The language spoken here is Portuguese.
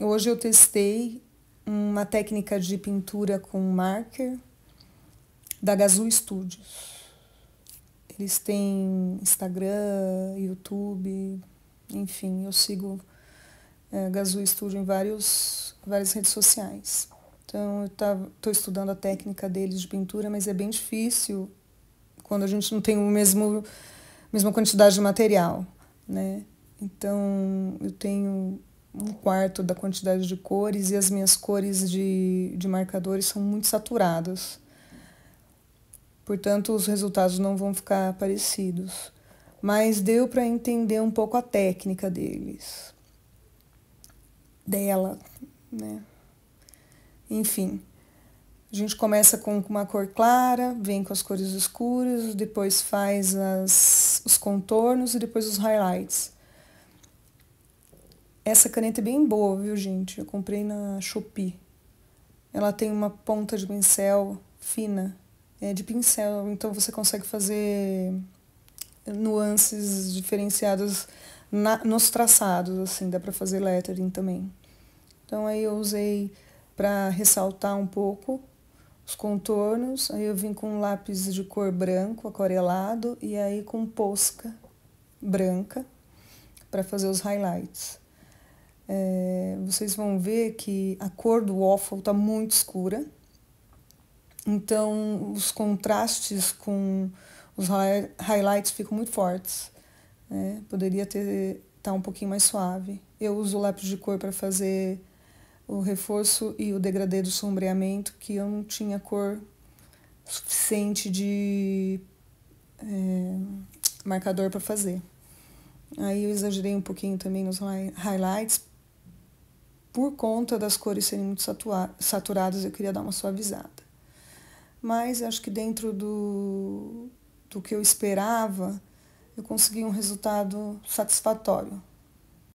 Hoje eu testei uma técnica de pintura com marker da Gazoo Studios. Eles têm Instagram, YouTube, enfim, eu sigo é, Gazoo Studio em vários, várias redes sociais. Então, eu estou tá, estudando a técnica deles de pintura, mas é bem difícil quando a gente não tem o mesmo mesma quantidade de material, né? Então, eu tenho um quarto da quantidade de cores e as minhas cores de, de marcadores são muito saturadas. Portanto, os resultados não vão ficar parecidos. Mas deu para entender um pouco a técnica deles. Dela, né? Enfim, a gente começa com uma cor clara, vem com as cores escuras, depois faz as, os contornos e depois os highlights. Essa caneta é bem boa, viu, gente? Eu comprei na Shopee. Ela tem uma ponta de pincel fina, é de pincel, então você consegue fazer nuances diferenciadas na, nos traçados, assim, dá para fazer lettering também. Então aí eu usei para ressaltar um pouco os contornos, aí eu vim com um lápis de cor branco aquarelado e aí com posca branca para fazer os highlights é, vocês vão ver que a cor do waffle está muito escura. Então, os contrastes com os highlights ficam muito fortes. Né? Poderia estar tá um pouquinho mais suave. Eu uso o lápis de cor para fazer o reforço e o degradê do sombreamento, que eu não tinha cor suficiente de é, marcador para fazer. Aí eu exagerei um pouquinho também nos highlights por conta das cores serem muito saturadas, eu queria dar uma suavizada. Mas acho que dentro do, do que eu esperava, eu consegui um resultado satisfatório.